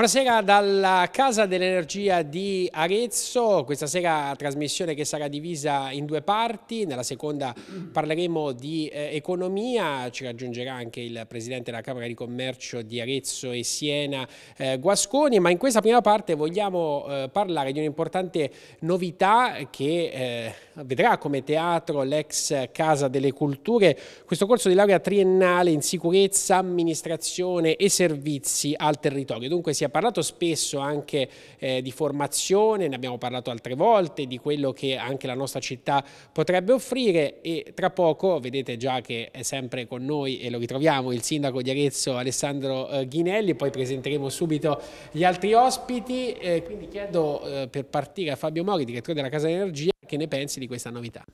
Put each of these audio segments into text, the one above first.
Buonasera dalla Casa dell'Energia di Arezzo, questa sera trasmissione che sarà divisa in due parti, nella seconda parleremo di eh, economia, ci raggiungerà anche il Presidente della Camera di Commercio di Arezzo e Siena eh, Guasconi, ma in questa prima parte vogliamo eh, parlare di un'importante novità che eh, vedrà come teatro l'ex Casa delle Culture, questo corso di laurea triennale in sicurezza, amministrazione e servizi al territorio. Dunque, siamo è parlato spesso anche eh, di formazione, ne abbiamo parlato altre volte, di quello che anche la nostra città potrebbe offrire e tra poco vedete già che è sempre con noi e lo ritroviamo il sindaco di Arezzo Alessandro eh, Ghinelli, poi presenteremo subito gli altri ospiti, eh, quindi chiedo eh, per partire a Fabio Mori, direttore della Casa Energia, che ne pensi di questa novità?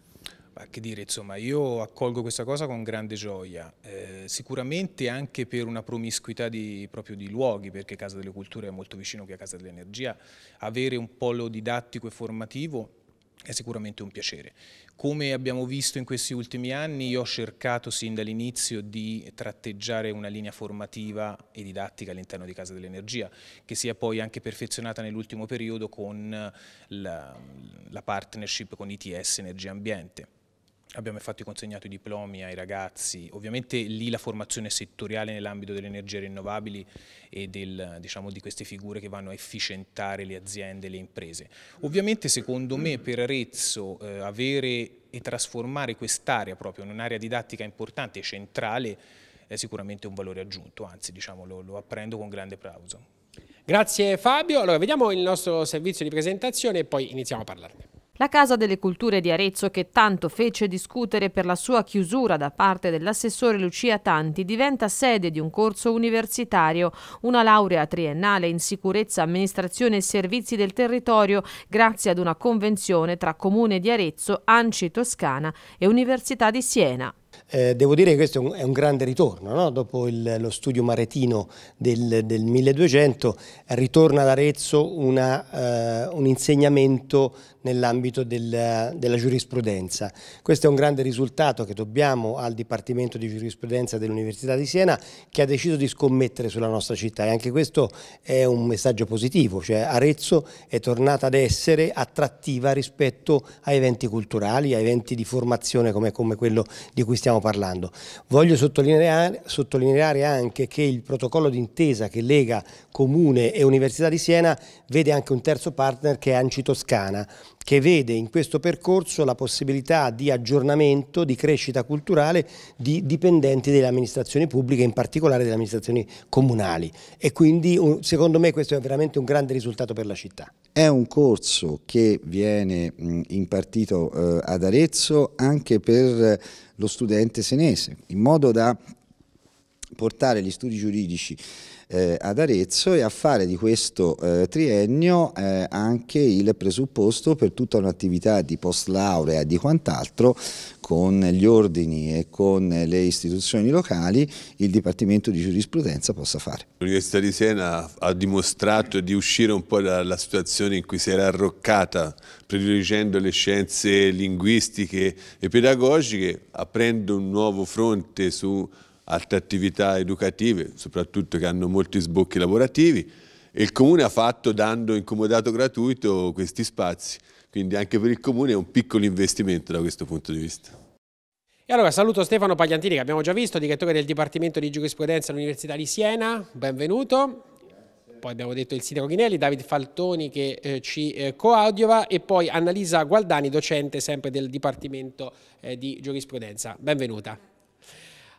Ma che dire, insomma, io accolgo questa cosa con grande gioia, eh, sicuramente anche per una promiscuità di, proprio di luoghi, perché Casa delle Culture è molto vicino che a Casa dell'Energia, avere un polo didattico e formativo è sicuramente un piacere. Come abbiamo visto in questi ultimi anni, io ho cercato sin dall'inizio di tratteggiare una linea formativa e didattica all'interno di Casa dell'Energia, che sia poi anche perfezionata nell'ultimo periodo con la, la partnership con ITS Energia Ambiente. Abbiamo infatti consegnato i diplomi ai ragazzi, ovviamente lì la formazione settoriale nell'ambito delle energie rinnovabili e del, diciamo, di queste figure che vanno a efficientare le aziende, e le imprese. Ovviamente secondo me per Arezzo eh, avere e trasformare quest'area proprio in un'area didattica importante e centrale è sicuramente un valore aggiunto, anzi diciamo, lo, lo apprendo con grande applauso. Grazie Fabio, allora vediamo il nostro servizio di presentazione e poi iniziamo a parlarne. La Casa delle Culture di Arezzo, che tanto fece discutere per la sua chiusura da parte dell'assessore Lucia Tanti, diventa sede di un corso universitario, una laurea triennale in sicurezza, amministrazione e servizi del territorio, grazie ad una convenzione tra Comune di Arezzo, Anci Toscana e Università di Siena. Eh, devo dire che questo è un, è un grande ritorno, no? dopo il, lo studio maretino del, del 1200 ritorna ad Arezzo una, eh, un insegnamento nell'ambito del, della giurisprudenza. Questo è un grande risultato che dobbiamo al Dipartimento di Giurisprudenza dell'Università di Siena che ha deciso di scommettere sulla nostra città e anche questo è un messaggio positivo, cioè Arezzo è tornata ad essere attrattiva rispetto a eventi culturali, a eventi di formazione come, come quello di cui stiamo parlando. Voglio sottolineare, sottolineare anche che il protocollo d'intesa che lega Comune e Università di Siena vede anche un terzo partner che è Anci Toscana che vede in questo percorso la possibilità di aggiornamento, di crescita culturale di dipendenti delle amministrazioni pubbliche, in particolare delle amministrazioni comunali. E quindi secondo me questo è veramente un grande risultato per la città. È un corso che viene impartito eh, ad Arezzo anche per eh, lo studente senese, in modo da portare gli studi giuridici eh, ad Arezzo e a fare di questo eh, triennio eh, anche il presupposto per tutta un'attività di post laurea e di quant'altro con gli ordini e con le istituzioni locali il Dipartimento di Giurisprudenza possa fare. L'Università di Siena ha dimostrato di uscire un po' dalla situazione in cui si era arroccata prediligendo le scienze linguistiche e pedagogiche, aprendo un nuovo fronte su altre attività educative, soprattutto che hanno molti sbocchi lavorativi, e il Comune ha fatto dando incomodato gratuito questi spazi, quindi anche per il Comune è un piccolo investimento da questo punto di vista. E allora saluto Stefano Pagliantini che abbiamo già visto, direttore del Dipartimento di Giurisprudenza all'Università di Siena, benvenuto poi abbiamo detto il sindaco Ghinelli, Davide Faltoni che eh, ci eh, coaudiova e poi Annalisa Gualdani, docente sempre del Dipartimento eh, di Giurisprudenza. Benvenuta.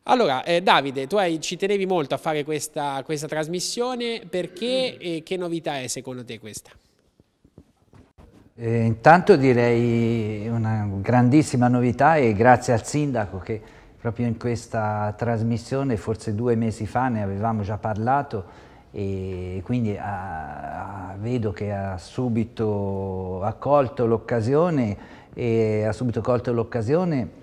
Allora, eh, Davide, tu hai, ci tenevi molto a fare questa, questa trasmissione, perché e che novità è secondo te questa? Eh, intanto direi una grandissima novità e grazie al sindaco che proprio in questa trasmissione, forse due mesi fa ne avevamo già parlato e quindi a, ah, a, ah, vedo che ha subito accolto l'occasione e ha subito colto l'occasione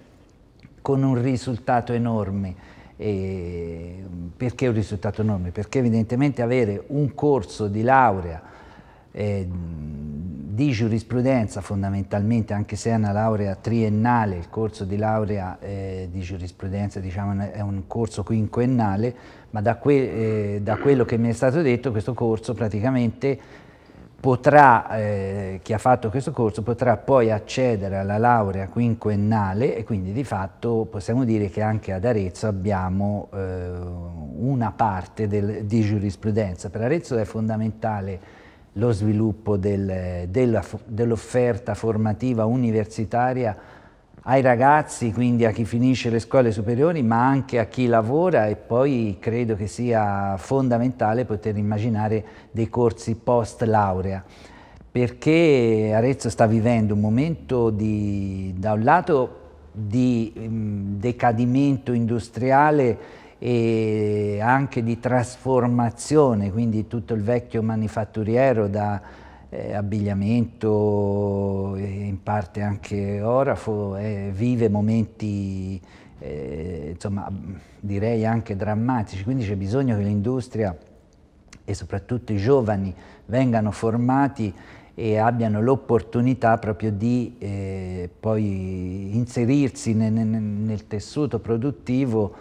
con un risultato enorme. E perché un risultato enorme? Perché evidentemente avere un corso di laurea eh, di giurisprudenza fondamentalmente, anche se è una laurea triennale, il corso di laurea eh, di giurisprudenza diciamo, è un corso quinquennale, ma da, que eh, da quello che mi è stato detto questo corso praticamente potrà, eh, chi ha fatto questo corso potrà poi accedere alla laurea quinquennale e quindi di fatto possiamo dire che anche ad Arezzo abbiamo eh, una parte del, di giurisprudenza. Per Arezzo è fondamentale lo sviluppo del, dell'offerta formativa universitaria ai ragazzi, quindi a chi finisce le scuole superiori, ma anche a chi lavora e poi credo che sia fondamentale poter immaginare dei corsi post laurea perché Arezzo sta vivendo un momento di, da un lato di mm, decadimento industriale e anche di trasformazione, quindi tutto il vecchio manifatturiero da eh, abbigliamento e eh, in parte anche orafo, eh, vive momenti eh, insomma, direi anche drammatici, quindi c'è bisogno che l'industria e soprattutto i giovani vengano formati e abbiano l'opportunità proprio di eh, poi inserirsi nel, nel, nel tessuto produttivo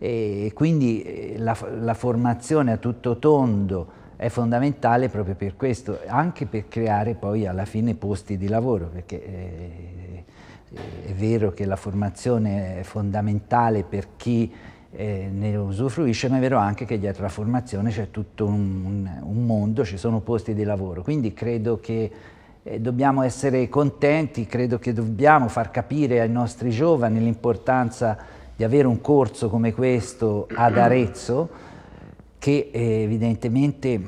e quindi eh, la, la, formazione a tutto tondo è fondamentale proprio per questo, anche per creare poi alla fine posti di lavoro, perché eh, è vero che la formazione è fondamentale per chi eh, ne usufruisce, ma è vero anche che dietro la formazione c'è tutto un, un, mondo, ci sono posti di lavoro, quindi credo che eh, dobbiamo essere contenti, credo che dobbiamo far capire ai nostri giovani l'importanza di avere un corso come questo ad Arezzo, che eh, evidentemente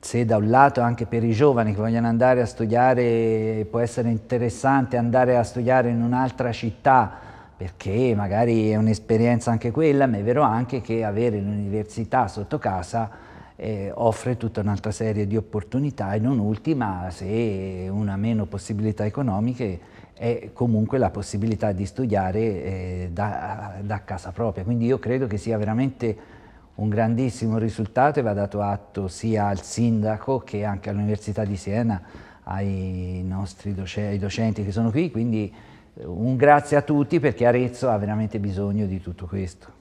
se da un lato anche per i giovani che vogliono andare a studiare può essere interessante andare a studiare in un'altra città perché magari è un'esperienza anche quella, ma è vero anche che avere l'università sotto casa eh, offre tutta un'altra serie di opportunità e non ultima, se una meno possibilità economiche, è comunque la possibilità di studiare eh, da, da casa propria. Quindi io credo che sia veramente un grandissimo risultato e va dato atto sia al sindaco che anche all'Università di Siena, ai nostri docenti, ai docenti che sono qui, quindi eh, un grazie a tutti perché Arezzo ha veramente bisogno di tutto questo.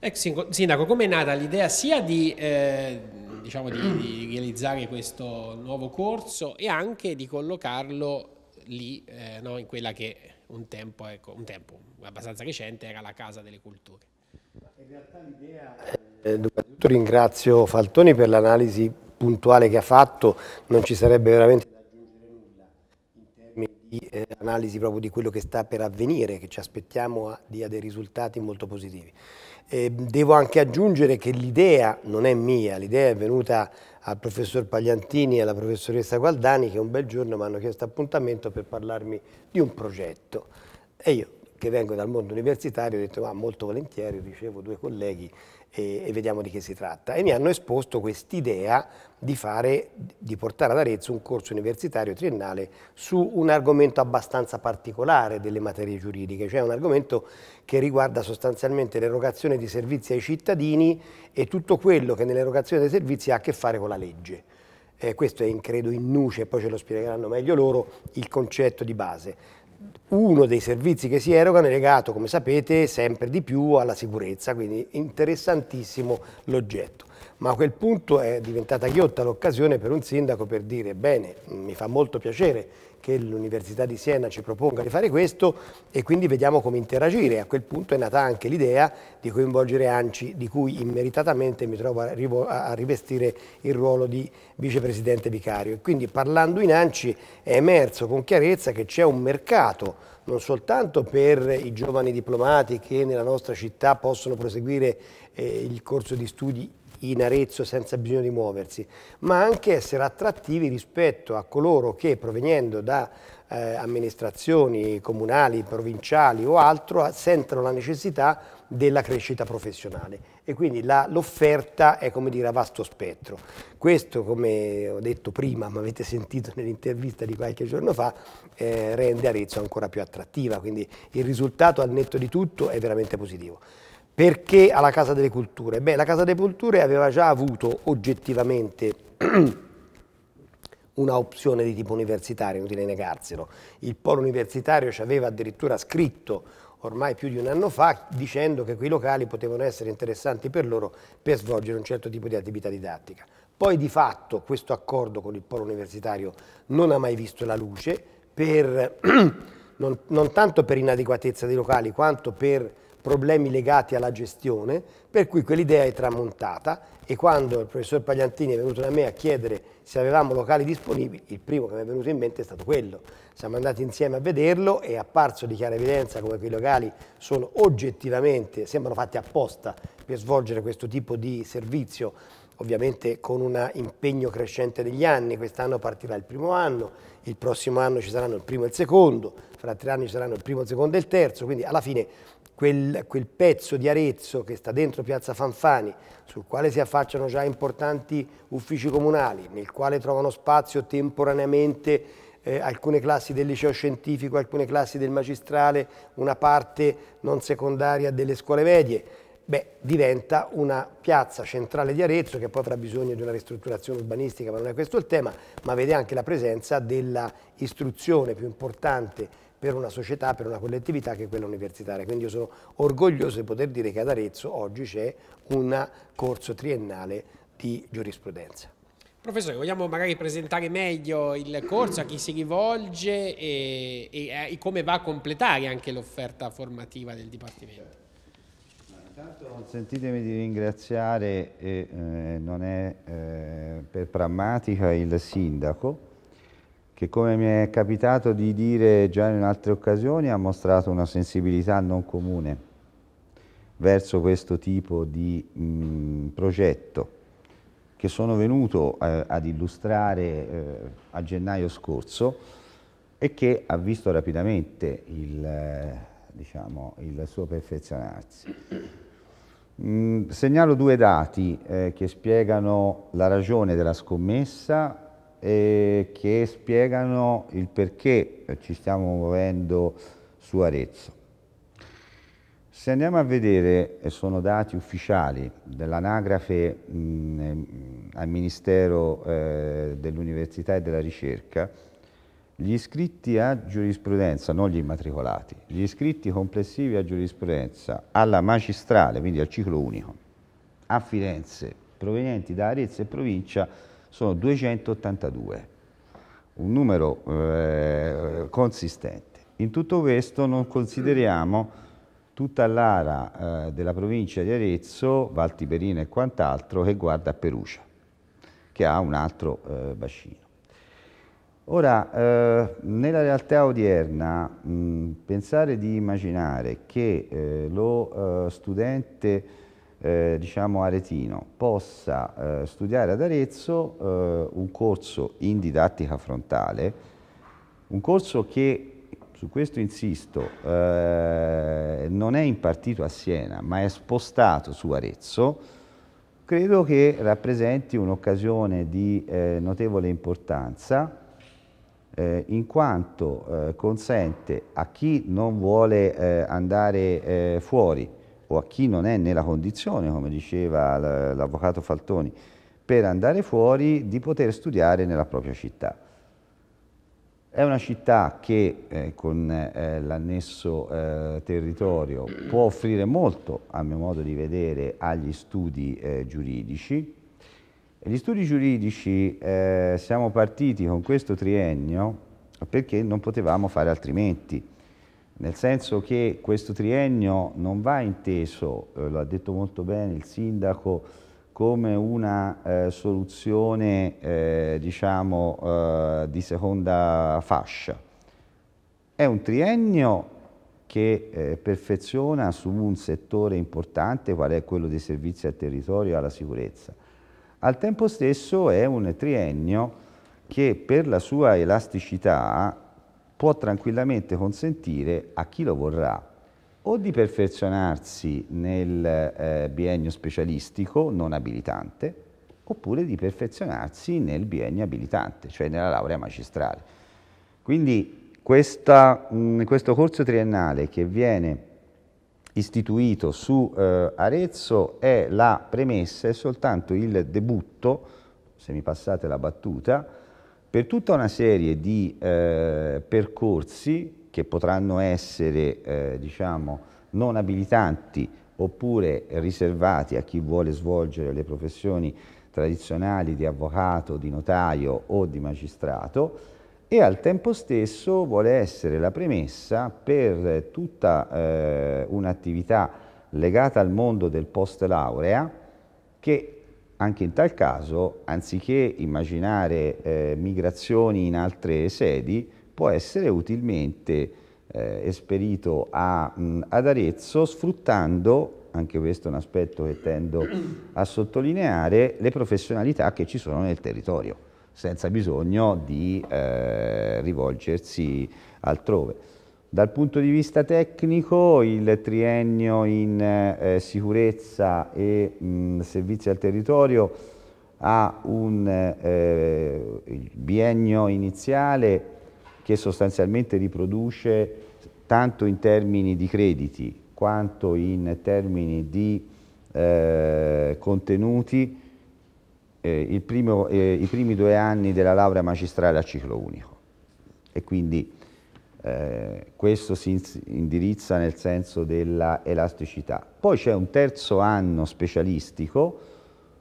Ex sindaco, come è nata l'idea sia di, eh, diciamo di, di, realizzare questo nuovo corso e anche di collocarlo lì, eh, no, in quella che un tempo, ecco, un tempo abbastanza recente era la Casa delle Culture? In realtà l'idea... Eh, innanzitutto ringrazio Faltoni per l'analisi puntuale che ha fatto, non ci sarebbe veramente da aggiungere nulla in termini di eh, analisi proprio di quello che sta per avvenire, che ci aspettiamo a, ah, dia dei risultati molto positivi. Eh, devo anche aggiungere che l'idea non è mia, l'idea è venuta al professor Pagliantini e alla professoressa Gualdani che un bel giorno mi hanno chiesto appuntamento per parlarmi di un progetto e io che vengo dal mondo universitario, ho detto ma molto volentieri ricevo due colleghi e, e vediamo di che si tratta. E mi hanno esposto quest'idea di, di portare ad Arezzo un corso universitario triennale su un argomento abbastanza particolare delle materie giuridiche, cioè un argomento che riguarda sostanzialmente l'erogazione di servizi ai cittadini e tutto quello che nell'erogazione dei servizi ha a che fare con la legge. Eh, questo è in credo in nuce, poi ce lo spiegheranno meglio loro, il concetto di base uno dei servizi che si erogano è legato, come sapete, sempre di più alla sicurezza, quindi interessantissimo l'oggetto. Ma a quel punto è diventata ghiotta l'occasione per un sindaco per dire bene, mi fa molto piacere che l'Università di Siena ci proponga di fare questo e quindi vediamo come interagire. A quel punto è nata anche l'idea di coinvolgere ANCI, di cui immeritatamente mi trovo a, rivestire il ruolo di vicepresidente vicario. Quindi parlando in ANCI è emerso con chiarezza che c'è un mercato non soltanto per i giovani diplomati che nella nostra città possono proseguire eh, il corso di studi in Arezzo senza bisogno di muoversi, ma anche essere attrattivi rispetto a coloro che provenendo da eh, amministrazioni comunali, provinciali o altro sentono la necessità della crescita professionale e quindi l'offerta è come dire a vasto spettro. Questo come ho detto prima, ma avete sentito nell'intervista di qualche giorno fa, eh, rende Arezzo ancora più attrattiva, quindi il risultato al netto di tutto è veramente positivo. Perché alla Casa delle Culture? Beh, la Casa delle Culture aveva già avuto oggettivamente una opzione di tipo universitario, inutile negarselo. Il polo universitario ci aveva addirittura scritto ormai più di un anno fa dicendo che quei locali potevano essere interessanti per loro per svolgere un certo tipo di attività didattica. Poi di fatto questo accordo con il polo universitario non ha mai visto la luce, per, non, non tanto per inadeguatezza dei locali quanto per problemi legati alla gestione, per cui quell'idea è tramontata e quando il professor Pagliantini è venuto da me a chiedere se avevamo locali disponibili, il primo che mi è venuto in mente è stato quello. Siamo andati insieme a vederlo e è apparso di chiara evidenza come quei locali sono oggettivamente, sembrano fatti apposta per svolgere questo tipo di servizio, ovviamente con un impegno crescente degli anni, quest'anno partirà il primo anno, il prossimo anno ci saranno il primo e il secondo, fra tre anni ci saranno il primo, il secondo e il terzo, quindi alla fine quel, quel pezzo di Arezzo che sta dentro Piazza Fanfani, sul quale si affacciano già importanti uffici comunali, nel quale trovano spazio temporaneamente eh, alcune classi del liceo scientifico, alcune classi del magistrale, una parte non secondaria delle scuole medie, beh, diventa una piazza centrale di Arezzo che poi avrà bisogno di una ristrutturazione urbanistica, ma non è questo il tema, ma vede anche la presenza dell'istruzione più importante per una società, per una collettività che è quella universitaria. Quindi io sono orgoglioso di poter dire che ad Arezzo oggi c'è un corso triennale di giurisprudenza. Professore, vogliamo magari presentare meglio il corso, a chi si rivolge e, e, e come va a completare anche l'offerta formativa del Dipartimento? Intanto consentitemi di ringraziare, eh, non è eh, per prammatica, il Sindaco, che come mi è capitato di dire già in altre occasioni ha mostrato una sensibilità non comune verso questo tipo di mh, progetto che sono venuto eh, ad illustrare eh, a gennaio scorso e che ha visto rapidamente il, eh, diciamo, il suo perfezionarsi. Mm, segnalo due dati eh, che spiegano la ragione della scommessa eh, che spiegano il perché ci stiamo muovendo su Arezzo. Se andiamo a vedere, e sono dati ufficiali dell'anagrafe mm, eh, al Ministero eh, dell'Università e della Ricerca, gli iscritti a giurisprudenza, non gli immatricolati, gli iscritti complessivi a giurisprudenza alla magistrale, quindi al ciclo unico, a Firenze, provenienti da Arezzo e provincia, sono 282, un numero eh, consistente. In tutto questo non consideriamo tutta l'area eh, della provincia di Arezzo, Val Tiberina e quant'altro, che guarda Perugia, che ha un altro eh, bacino. Ora, eh, nella realtà odierna, mh, pensare di immaginare che eh, lo eh, studente eh, diciamo aretino possa eh, studiare ad Arezzo eh, un corso in didattica frontale, un corso che, su questo insisto, eh, non è impartito a Siena ma è spostato su Arezzo, credo che rappresenti un'occasione di eh, notevole importanza eh, in quanto eh, consente a chi non vuole eh, andare eh, fuori o a chi non è nella condizione, come diceva l'avvocato Faltoni, per andare fuori di poter studiare nella propria città. È una città che eh, con eh, l'annesso eh, territorio può offrire molto, a mio modo di vedere, agli studi eh, giuridici. E gli studi giuridici eh, siamo partiti con questo triennio perché non potevamo fare altrimenti nel senso che questo triennio non va inteso, eh, lo ha detto molto bene il sindaco, come una eh, soluzione eh, diciamo, eh, di seconda fascia. È un triennio che eh, perfeziona su un settore importante qual è quello dei servizi al territorio e alla sicurezza. Al tempo stesso è un triennio che per la sua elasticità può tranquillamente consentire a chi lo vorrà o di perfezionarsi nel eh, biennio specialistico non abilitante oppure di perfezionarsi nel biennio abilitante, cioè nella laurea magistrale. Quindi questa, mh, mm, questo corso triennale che viene istituito su eh, Arezzo è la premessa, è soltanto il debutto, se mi passate la battuta, per tutta una serie di eh, percorsi che potranno essere eh, diciamo, non abilitanti oppure riservati a chi vuole svolgere le professioni tradizionali di avvocato, di notaio o di magistrato e al tempo stesso vuole essere la premessa per tutta eh, un'attività legata al mondo del post laurea che anche in tal caso, anziché immaginare eh, migrazioni in altre sedi, può essere utilmente eh, esperito a, mh, ad Arezzo sfruttando, anche questo è un aspetto che tendo a sottolineare, le professionalità che ci sono nel territorio, senza bisogno di eh, rivolgersi altrove. Dal punto di vista tecnico il triennio in eh, sicurezza e mh, mm, servizi al territorio ha un eh, biennio iniziale che sostanzialmente riproduce tanto in termini di crediti quanto in termini di eh, contenuti eh, primo, eh, i primi due anni della laurea magistrale a ciclo unico e quindi eh, questo si indirizza nel senso della elasticità. Poi c'è un terzo anno specialistico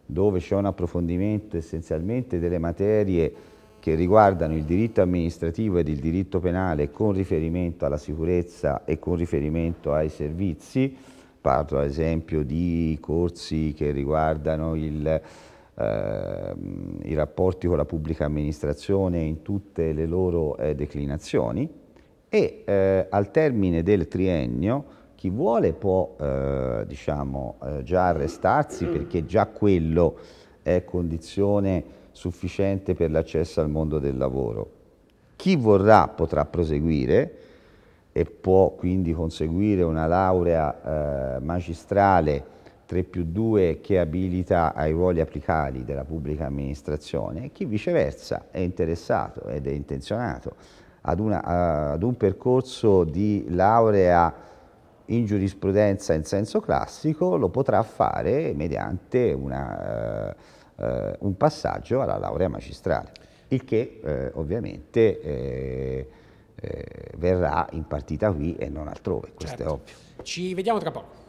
dove c'è un approfondimento essenzialmente delle materie che riguardano il diritto amministrativo ed il diritto penale con riferimento alla sicurezza e con riferimento ai servizi. Parlo ad esempio di corsi che riguardano il, ehm, i rapporti con la pubblica amministrazione in tutte le loro eh, declinazioni e eh, al termine del triennio chi vuole può eh, diciamo, eh, già arrestarsi perché già quello è condizione sufficiente per l'accesso al mondo del lavoro. Chi vorrà potrà proseguire e può quindi conseguire una laurea eh, magistrale 3 più 2 che abilita ai ruoli applicali della pubblica amministrazione e chi viceversa è interessato ed è intenzionato ad, una, ad un percorso di laurea in giurisprudenza in senso classico lo potrà fare mediante una, eh, eh un passaggio alla laurea magistrale, il che eh, ovviamente eh, eh verrà impartita qui e non altrove, questo certo. è ovvio. Ci vediamo tra poco.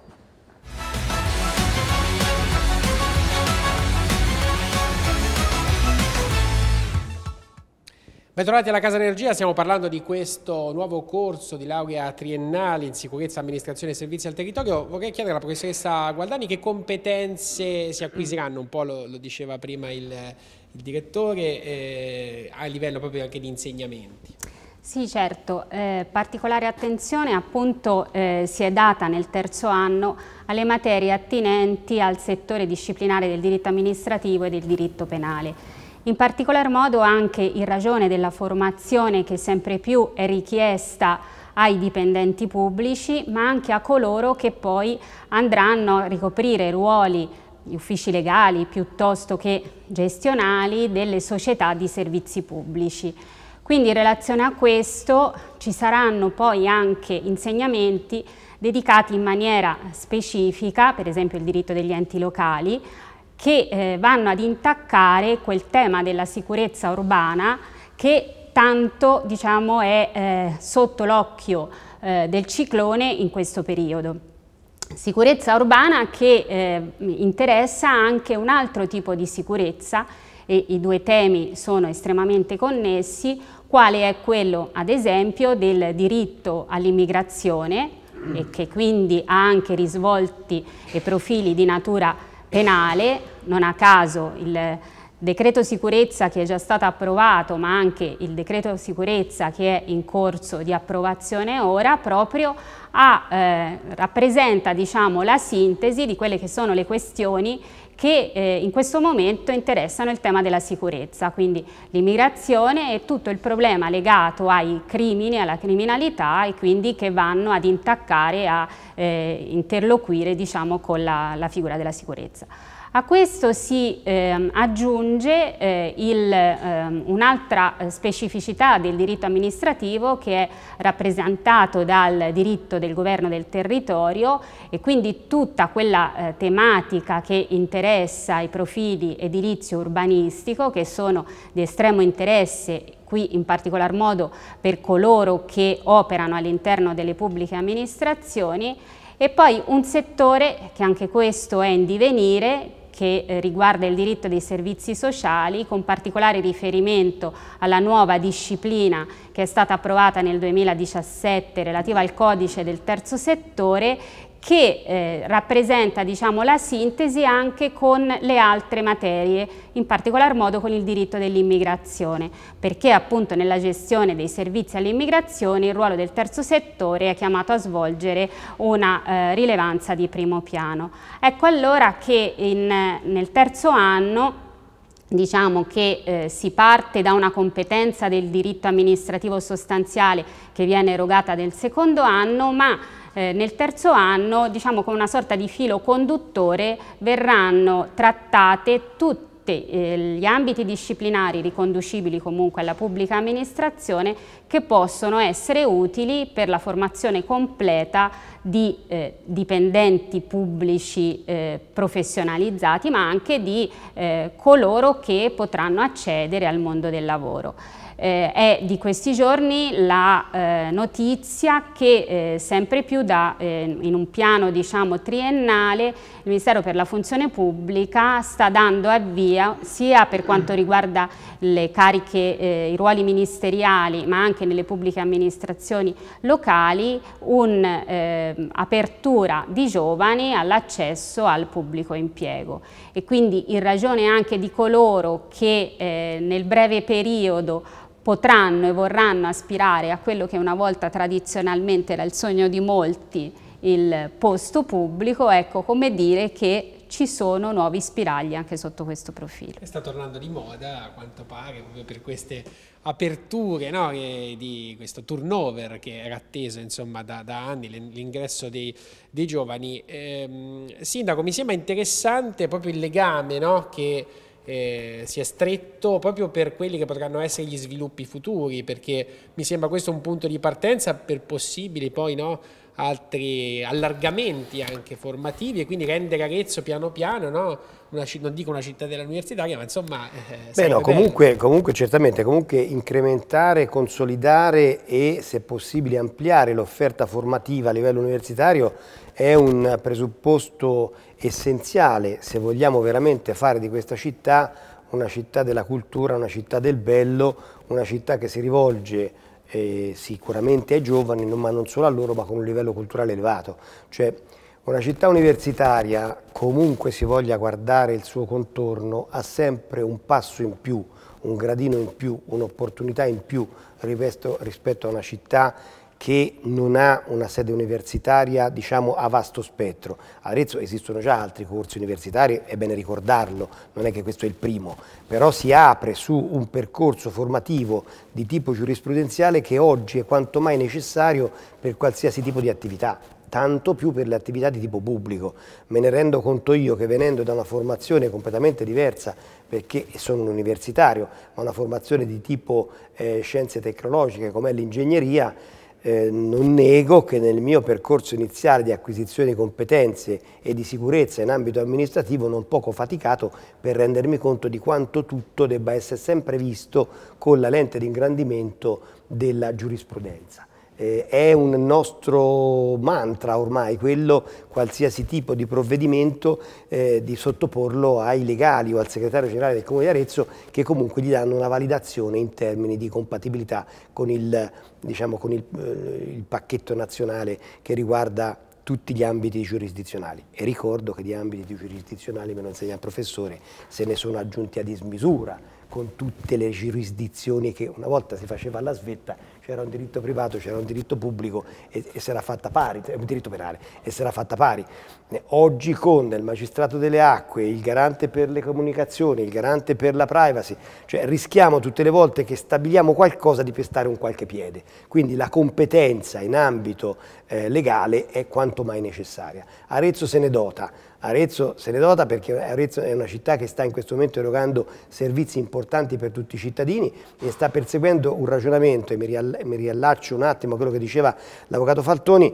Bentornati alla Casa Energia, stiamo parlando di questo nuovo corso di laurea triennale in sicurezza, amministrazione e servizi al territorio. Vorrei chiedere alla professoressa Gualdani che competenze si acquisiranno, un po' lo, lo diceva prima il, il direttore, eh, a livello proprio anche di insegnamenti. Sì, certo. Eh, particolare attenzione appunto eh, si è data nel terzo anno alle materie attinenti al settore disciplinare del diritto amministrativo e del diritto penale in particolar modo anche in ragione della formazione che sempre più è richiesta ai dipendenti pubblici, ma anche a coloro che poi andranno a ricoprire ruoli gli uffici legali piuttosto che gestionali delle società di servizi pubblici. Quindi in relazione a questo ci saranno poi anche insegnamenti dedicati in maniera specifica, per esempio il diritto degli enti locali, che eh, vanno ad intaccare quel tema della sicurezza urbana che tanto diciamo, è eh, sotto l'occhio eh, del ciclone in questo periodo. Sicurezza urbana che eh, interessa anche un altro tipo di sicurezza e i due temi sono estremamente connessi, quale è quello ad esempio del diritto all'immigrazione e che quindi ha anche risvolti e profili di natura penale, non a caso il decreto sicurezza che è già stato approvato, ma anche il decreto sicurezza che è in corso di approvazione ora, proprio a, eh, rappresenta diciamo, la sintesi di quelle che sono le questioni che eh, in questo momento interessano il tema della sicurezza, quindi l'immigrazione e tutto il problema legato ai crimini, alla criminalità e quindi che vanno ad intaccare, a eh, interloquire diciamo, con la, la figura della sicurezza. A questo si eh, aggiunge eh, ehm, un'altra eh, specificità del diritto amministrativo che è rappresentato dal diritto del governo del territorio e quindi tutta quella eh, tematica che interessa i profili edilizio urbanistico che sono di estremo interesse qui in particolar modo per coloro che operano all'interno delle pubbliche amministrazioni e poi un settore, che anche questo è in divenire, che eh, riguarda il diritto dei servizi sociali con particolare riferimento alla nuova disciplina che è stata approvata nel 2017 relativa al codice del terzo settore che eh, rappresenta diciamo, la sintesi anche con le altre materie, in particolar modo con il diritto dell'immigrazione, perché appunto nella gestione dei servizi all'immigrazione il ruolo del terzo settore è chiamato a svolgere una eh, rilevanza di primo piano. Ecco allora che in, nel terzo anno diciamo che eh, si parte da una competenza del diritto amministrativo sostanziale che viene erogata nel secondo anno, ma eh, nel terzo anno, diciamo con una sorta di filo conduttore, verranno trattate tutte eh, gli ambiti disciplinari riconducibili comunque alla pubblica amministrazione che possono essere utili per la formazione completa di eh, dipendenti pubblici eh, professionalizzati ma anche di eh, coloro che potranno accedere al mondo del lavoro. Eh, è di questi giorni la eh, notizia che eh, sempre più da, eh, in un piano diciamo, triennale il Ministero per la Funzione Pubblica sta dando avvio sia per quanto riguarda le cariche, eh, i ruoli ministeriali ma anche nelle pubbliche amministrazioni locali un'apertura eh, di giovani all'accesso al pubblico impiego e quindi in ragione anche di coloro che nel breve periodo potranno e vorranno aspirare a quello che una volta tradizionalmente era il sogno di molti, il posto pubblico, ecco come dire che ci sono nuovi spiragli anche sotto questo profilo. Sta tornando di moda a quanto pare proprio per queste aperture no? di questo turnover che era atteso insomma, da, da, anni, l'ingresso dei, dei, giovani. Ehm, sindaco, mi sembra interessante proprio il legame no? che eh, si è stretto proprio per quelli che potranno essere gli sviluppi futuri, perché mi sembra questo un punto di partenza per possibili poi no, altri allargamenti anche formativi e quindi rendere Arezzo piano piano, no? una, non dico una cittadella universitaria, ma insomma... Eh, eh Beh no, comunque, comunque, certamente, comunque incrementare, consolidare e se possibile ampliare l'offerta formativa a livello universitario è un presupposto essenziale se vogliamo veramente fare di questa città una città della cultura, una città del bello, una città che si rivolge eh, sicuramente ai giovani, ma non solo a loro, ma con un livello culturale elevato. Cioè, una città universitaria, comunque si voglia guardare il suo contorno, ha sempre un passo in più, un gradino in più, un'opportunità in più rispetto, rispetto a una città che non ha una sede universitaria diciamo, a vasto spettro. A Arezzo esistono già altri corsi universitari, è bene ricordarlo, non è che questo è il primo, però si apre su un percorso formativo di tipo giurisprudenziale che oggi è quanto mai necessario per qualsiasi tipo di attività tanto più per le attività di tipo pubblico. Me ne rendo conto io che venendo da una formazione completamente diversa, perché sono un universitario, ma una formazione di tipo eh, scienze tecnologiche come l'ingegneria, eh, non nego che nel mio percorso iniziale di acquisizione di competenze e di sicurezza in ambito amministrativo non poco faticato per rendermi conto di quanto tutto debba essere sempre visto con la lente di ingrandimento della giurisprudenza eh, è un nostro mantra ormai, quello qualsiasi tipo di provvedimento eh, di sottoporlo ai legali o al segretario generale del Comune di Arezzo che comunque gli danno una validazione in termini di compatibilità con il, diciamo, con il, eh, il pacchetto nazionale che riguarda tutti gli ambiti giurisdizionali e ricordo che di ambiti giurisdizionali, me lo insegna il professore, se ne sono aggiunti a dismisura con tutte le giurisdizioni che una volta si faceva alla svetta c'era un diritto privato, c'era un diritto pubblico e, e si era fatta pari, cioè, un diritto penale, e si era fatta pari. Eh, oggi con il magistrato delle acque, il garante per le comunicazioni, il garante per la privacy, cioè rischiamo tutte le volte che stabiliamo qualcosa di pestare un qualche piede. Quindi la competenza in ambito eh, legale è quanto mai necessaria. Arezzo se ne dota Arezzo se ne dota perché Arezzo è una città che sta in questo momento erogando servizi importanti per tutti i cittadini e sta perseguendo un ragionamento, e mi riallaccio un attimo a quello che diceva l'avvocato Faltoni,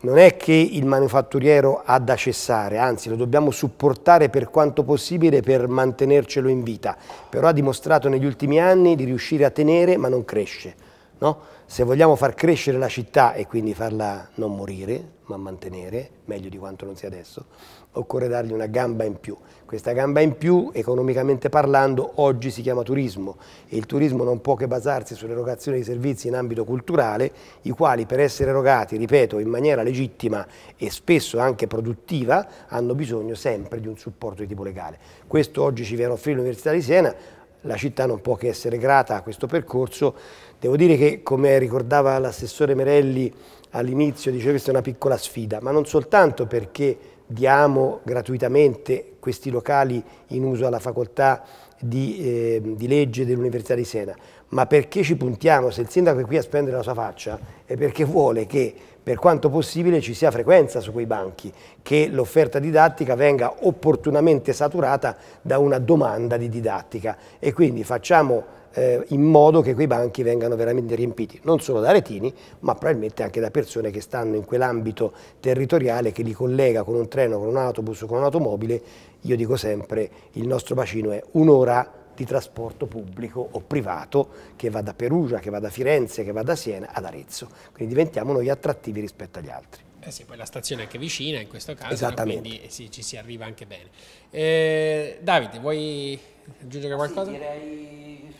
non è che il manufatturiero ha da cessare, anzi lo dobbiamo supportare per quanto possibile per mantenercelo in vita, però ha dimostrato negli ultimi anni di riuscire a tenere ma non cresce No? Se vogliamo far crescere la città e quindi farla non morire, ma mantenere, meglio di quanto non sia adesso, occorre dargli una gamba in più. Questa gamba in più, economicamente parlando, oggi si chiama turismo e il turismo non può che basarsi sull'erogazione di servizi in ambito culturale, i quali per essere erogati, ripeto, in maniera legittima e spesso anche produttiva, hanno bisogno sempre di un supporto di tipo legale. Questo oggi ci viene a offrire l'Università di Siena, la città non può che essere grata a questo percorso Devo dire che, come ricordava l'assessore Merelli all'inizio, che questa è una piccola sfida, ma non soltanto perché diamo gratuitamente questi locali in uso alla facoltà di, eh, di legge dell'Università di Sena, ma perché ci puntiamo, se il sindaco è qui a spendere la sua faccia, è perché vuole che per quanto possibile ci sia frequenza su quei banchi, che l'offerta didattica venga opportunamente saturata da una domanda di didattica e quindi facciamo eh, in modo che quei banchi vengano veramente riempiti, non solo da retini, ma probabilmente anche da persone che stanno in quell'ambito territoriale che li collega con un treno, con un autobus, con un'automobile. Io dico sempre, il nostro bacino è un'ora di trasporto pubblico o privato che va da Perugia, che va da Firenze, che va da Siena ad Arezzo. Quindi diventiamo noi attrattivi rispetto agli altri. Eh sì, poi la stazione è anche vicina in questo caso, quindi eh sì, ci si arriva anche bene. Eh, Davide, vuoi aggiungere qualcosa? Sì, direi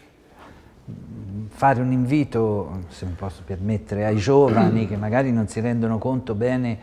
fare un invito, se mi posso permettere, ai giovani che magari non si rendono conto bene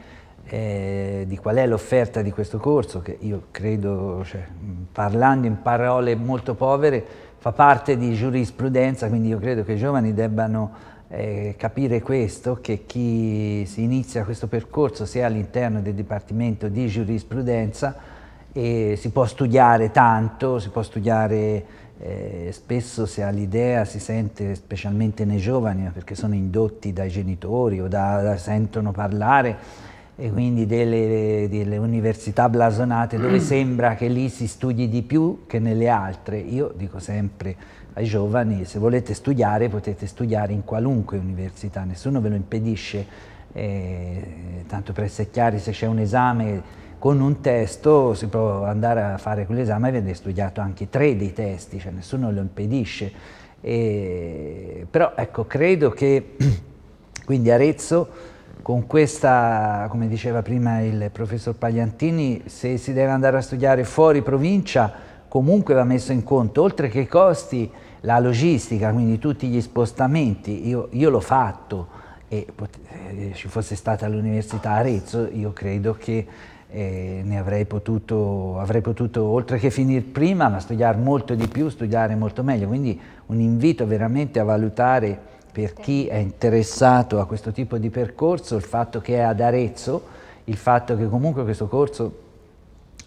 eh, di qual è l'offerta di questo corso, che io credo, cioè, parlando in parole molto povere, fa parte di giurisprudenza, quindi io credo che i giovani debbano eh, capire questo, che chi si inizia questo percorso sia all'interno del Dipartimento di Giurisprudenza e si può studiare tanto, si può studiare eh, spesso si ha l'idea, si sente specialmente nei giovani, perché sono indotti dai genitori o da, da sentono parlare, e quindi delle, delle università blasonate dove mm. sembra che lì si studi di più che nelle altre. Io dico sempre ai giovani, se volete studiare potete studiare in qualunque università, nessuno ve lo impedisce, eh, tanto per essere chiari se c'è un esame con un testo si può andare a fare quell'esame e viene studiato anche tre dei testi, cioè nessuno lo impedisce. E, però ecco, credo che quindi Arezzo con questa, come diceva prima il professor Pagliantini, se si deve andare a studiare fuori provincia comunque va messo in conto, oltre che i costi, la logistica, quindi tutti gli spostamenti, io, io l'ho fatto e eh, ci fosse stata l'università Arezzo, io credo che e ne avrei potuto, avrei potuto, oltre che finire prima, ma studiare molto di più, studiare molto meglio. Quindi un invito veramente a valutare per chi è interessato a questo tipo di percorso il fatto che è ad Arezzo, il fatto che comunque questo corso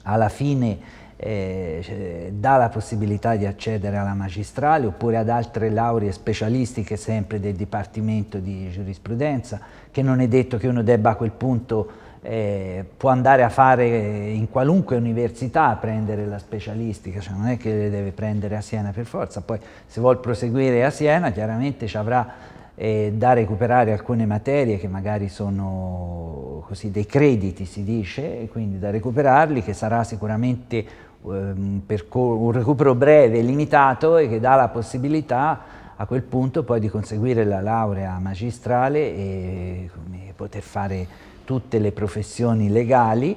alla fine eh, cioè, dà la possibilità di accedere alla magistrale oppure ad altre lauree specialistiche sempre del Dipartimento di Giurisprudenza, che non è detto che uno debba a quel punto eh, può andare a fare in qualunque università a prendere la specialistica, cioè non è che le deve prendere a Siena per forza, poi se vuol proseguire a Siena chiaramente ci avrà eh, da recuperare alcune materie che magari sono così, dei crediti si dice, quindi da recuperarli che sarà sicuramente eh, un, un recupero breve, limitato e che dà la possibilità a quel punto poi di conseguire la laurea magistrale e, e poter fare tutte le professioni legali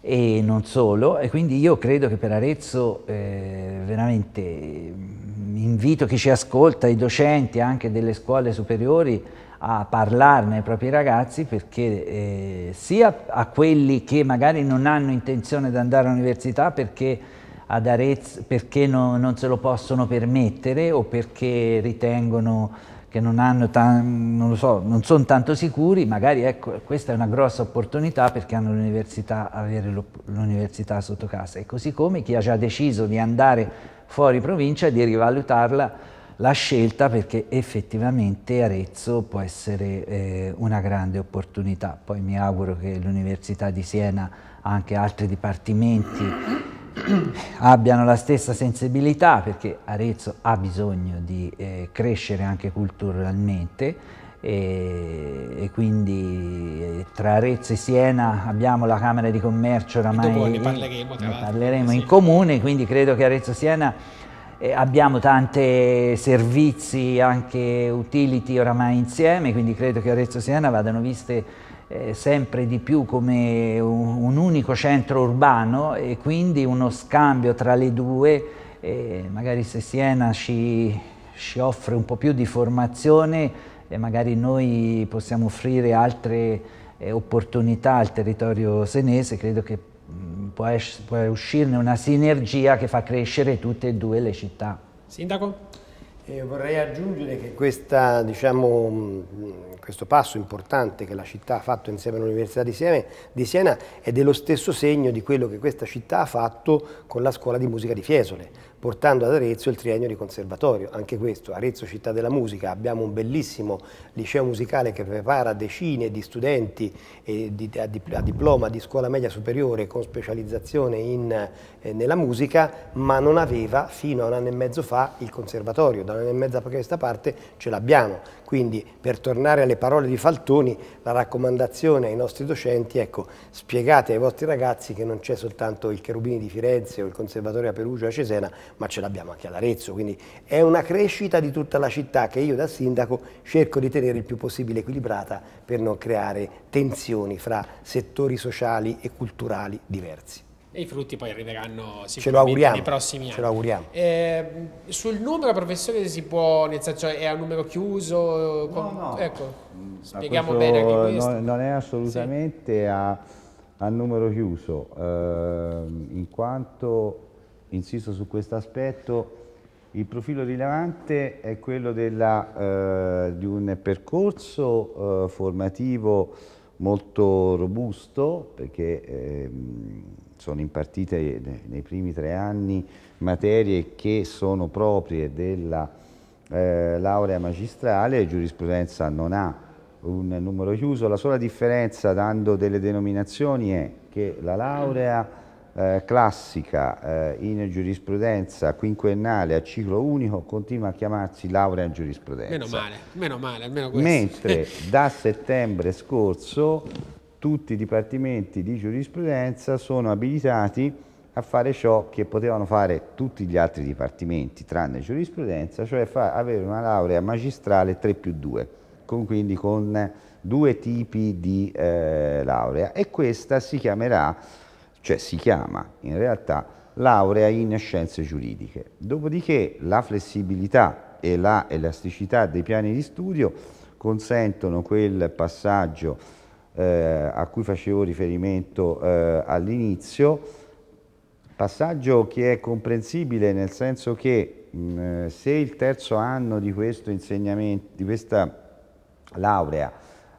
e non solo e quindi io credo che per Arezzo eh, veramente mm, invito chi ci ascolta, i docenti anche delle scuole superiori a parlarne ai propri ragazzi perché eh, sia a quelli che magari non hanno intenzione di andare all'università perché ad Arezzo perché no, non se lo possono permettere o perché ritengono che non, hanno tan, non, so, non sono tanto sicuri, magari ecco, questa è una grossa opportunità perché hanno l'università, avere l'università sotto casa. E così come chi ha già deciso di andare fuori provincia di rivalutarla la scelta perché effettivamente Arezzo può essere eh, una grande opportunità. Poi mi auguro che l'Università di Siena ha anche altri dipartimenti abbiano la stessa sensibilità perché Arezzo ha bisogno di eh, crescere anche culturalmente e, e, quindi eh, tra Arezzo e Siena abbiamo la Camera di Commercio oramai ne parleremo, ne parleremo in sì. comune, quindi credo che Arezzo Siena eh, abbiamo tanti servizi anche utility oramai insieme, quindi credo che Arezzo Siena vadano viste eh, sempre di più come un, unico centro urbano e quindi uno scambio tra le due, eh, magari se Siena ci, ci, offre un po' più di formazione e eh, magari noi possiamo offrire altre eh, opportunità al territorio senese, credo che mm, può, es- può uscirne una sinergia che fa crescere tutte e due le città. Sindaco? E vorrei aggiungere che questa, diciamo, questo passo importante che la città ha fatto insieme all'Università di Siena è dello stesso segno di quello che questa città ha fatto con la scuola di musica di Fiesole portando ad Arezzo il triennio di conservatorio. Anche questo, Arezzo città della musica, abbiamo un bellissimo liceo musicale che prepara decine di studenti a, diploma di scuola media superiore con specializzazione in, eh, nella musica, ma non aveva fino a un anno e mezzo fa il conservatorio. Da un anno e mezzo a questa parte ce l'abbiamo. Quindi, per tornare alle parole di Faltoni, la raccomandazione ai nostri docenti, ecco, spiegate ai vostri ragazzi che non c'è soltanto il Cherubini di Firenze o il Conservatorio a Perugia o a Cesena, ma ce l'abbiamo anche ad Arezzo, quindi è una crescita di tutta la città che io da sindaco cerco di tenere il più possibile equilibrata per non creare tensioni fra settori sociali e culturali diversi. E i frutti poi arriveranno sicuramente nei prossimi anni. Ce lo auguriamo. Eh, sul numero, professore, si può, nel senso, è a numero chiuso? Con, no, no. Ecco, spieghiamo bene anche questo. No, non è assolutamente sì. a, a, numero chiuso, eh, in quanto insisto su questo aspetto, il profilo rilevante è quello della, eh, di un percorso eh, formativo molto robusto, perché eh, sono impartite nei primi tre anni materie che sono proprie della eh, laurea magistrale, giurisprudenza non ha un numero chiuso, la sola differenza dando delle denominazioni è che la laurea eh, classica eh, in giurisprudenza quinquennale a ciclo unico continua a chiamarsi laurea in giurisprudenza. Meno male, meno male, almeno questo. Mentre da settembre scorso tutti i dipartimenti di giurisprudenza sono abilitati a fare ciò che potevano fare tutti gli altri dipartimenti tranne giurisprudenza, cioè avere una laurea magistrale 3 più 2, con, quindi con due tipi di eh, laurea e questa si chiamerà cioè si chiama in realtà laurea in scienze giuridiche. Dopodiché la flessibilità e la elasticità dei piani di studio consentono quel passaggio eh, a cui facevo riferimento eh, all'inizio, passaggio che è comprensibile nel senso che mh, se il terzo anno di questo insegnamento, di questa laurea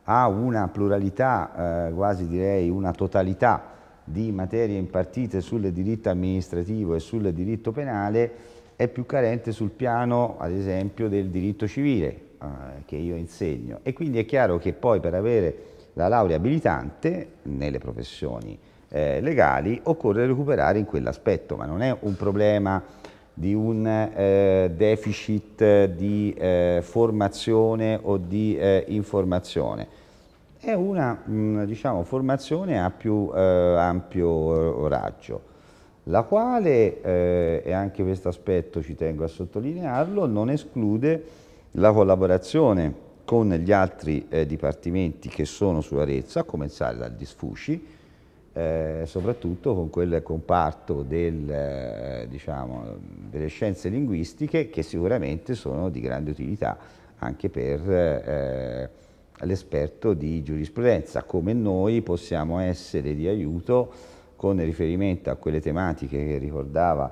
ha una pluralità, eh, quasi direi una totalità di materie impartite sul diritto amministrativo e sul diritto penale è più carente sul piano, ad esempio, del diritto civile eh, che io insegno. E quindi è chiaro che poi per avere la laurea abilitante nelle professioni eh, legali occorre recuperare in quell'aspetto, ma non è un problema di un eh, deficit di eh, formazione o di eh, informazione è una mm, diciamo, formazione a più eh, ampio raggio, la quale, eh, e anche questo aspetto ci tengo a sottolinearlo, non esclude la collaborazione con gli altri eh, dipartimenti che sono su Arezzo, a cominciare dal Disfuci, eh, soprattutto con quel comparto del, eh, diciamo, delle scienze linguistiche che sicuramente sono di grande utilità anche per eh, l'esperto di giurisprudenza, come noi possiamo essere di aiuto con riferimento a quelle tematiche che ricordava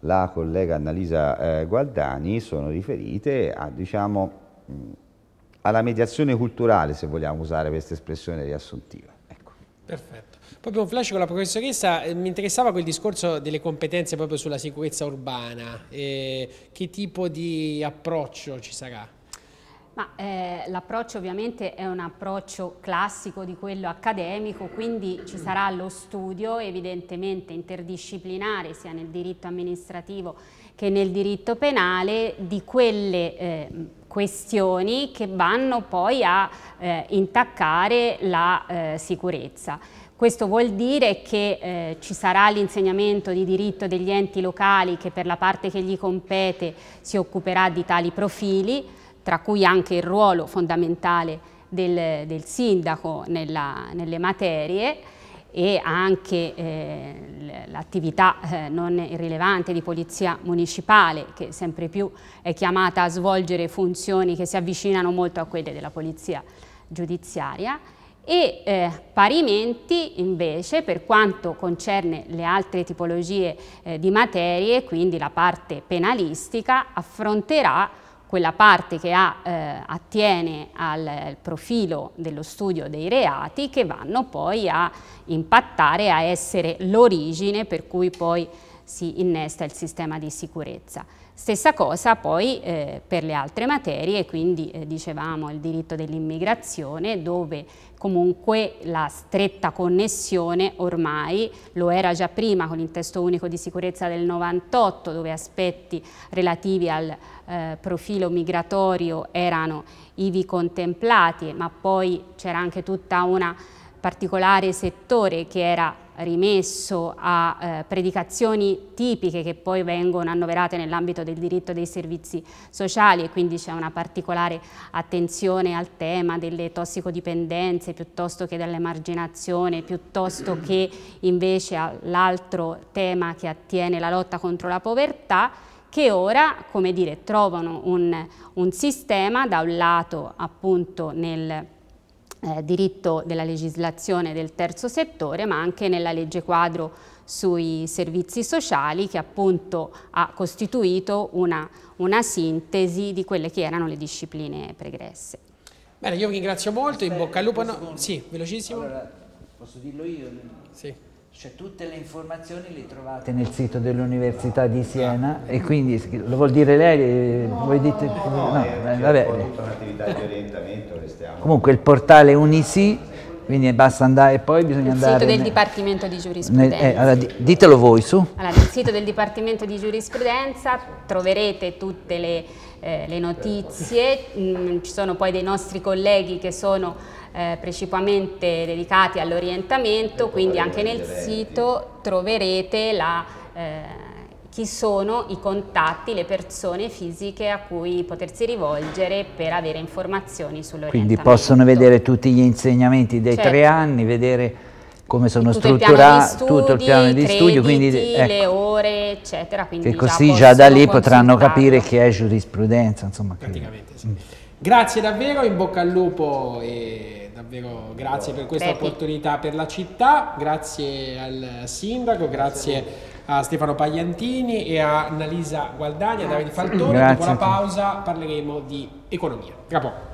la collega Annalisa eh, Gualdani, sono riferite a, diciamo, mh, alla mediazione culturale, se vogliamo usare questa espressione riassuntiva. Ecco. Perfetto. Proprio un flash con la professoressa, eh, mi interessava quel discorso delle competenze proprio sulla sicurezza urbana, eh, che tipo di approccio ci sarà? Eh, l'approccio ovviamente è un approccio classico di quello accademico, quindi ci mm. sarà lo studio evidentemente interdisciplinare sia nel diritto amministrativo che nel diritto penale di quelle eh, questioni che vanno poi a eh, intaccare la eh, sicurezza. Questo vuol dire che eh, ci sarà l'insegnamento di diritto degli enti locali che per la parte che gli compete si occuperà di tali profili, tra cui anche il ruolo fondamentale del, del sindaco nella, nelle materie e anche eh, l'attività eh, non irrilevante di polizia municipale che sempre più è chiamata a svolgere funzioni che si avvicinano molto a quelle della polizia giudiziaria e eh, parimenti invece per quanto concerne le altre tipologie eh, di materie, quindi la parte penalistica, affronterà quella parte che ha, eh, attiene al profilo dello studio dei reati che vanno poi a impattare, a essere l'origine per cui poi si innesta il sistema di sicurezza. Stessa cosa poi eh, per le altre materie, quindi eh, dicevamo il diritto dell'immigrazione dove comunque la stretta connessione ormai lo era già prima con il testo unico di sicurezza del 98 dove aspetti relativi al eh, profilo migratorio erano ivi contemplati ma poi c'era anche tutta una particolare settore che era rimesso a eh, predicazioni tipiche che poi vengono annoverate nell'ambito del diritto dei servizi sociali e quindi c'è una particolare attenzione al tema delle tossicodipendenze piuttosto che dell'emarginazione, piuttosto che invece all'altro tema che attiene la lotta contro la povertà che ora, come dire, trovano un, un sistema da un lato appunto nel eh, diritto della legislazione del terzo settore, ma anche nella legge quadro sui servizi sociali che appunto ha costituito una, una sintesi di quelle che erano le discipline pregresse. Bene, io vi ringrazio molto, in bocca al lupo. No, sì, velocissimo. Allora, posso dirlo io? Sì. Cioè, tutte le informazioni le trovate nel sito dell'Università di ah. Siena e quindi lo vuol dire lei? Eh, no, voi dite, no, no, no è, eh, vabbè. un'attività di orientamento, restiamo. Comunque il portale Unisi, quindi basta andare, e poi bisogna il andare... Il sito del nel, Dipartimento di Giurisprudenza. Nel, eh, allora, ditelo voi su. Allora, nel sito del Dipartimento di Giurisprudenza troverete tutte le eh, le notizie, mm, ci sono poi dei nostri colleghi che sono eh, principalmente dedicati all'orientamento, quindi anche nel sito troverete la, eh, chi sono i contatti, le persone fisiche a cui potersi rivolgere per avere informazioni sull'orientamento. Quindi possono vedere tutti gli insegnamenti dei certo. tre anni, vedere come sono strutturati, tutto il piano di studio, quindi ecco, le eh, ore, eccetera. che così già, già da lì potranno capire che è giurisprudenza. Insomma, Praticamente, sì. Grazie davvero, in bocca al lupo e davvero grazie per questa Prepi. opportunità per la città, grazie al sindaco, grazie a Stefano Pagliantini e a Annalisa Gualdani, a Davide Faltone. Grazie. Dopo la pausa parleremo di economia. Tra poco.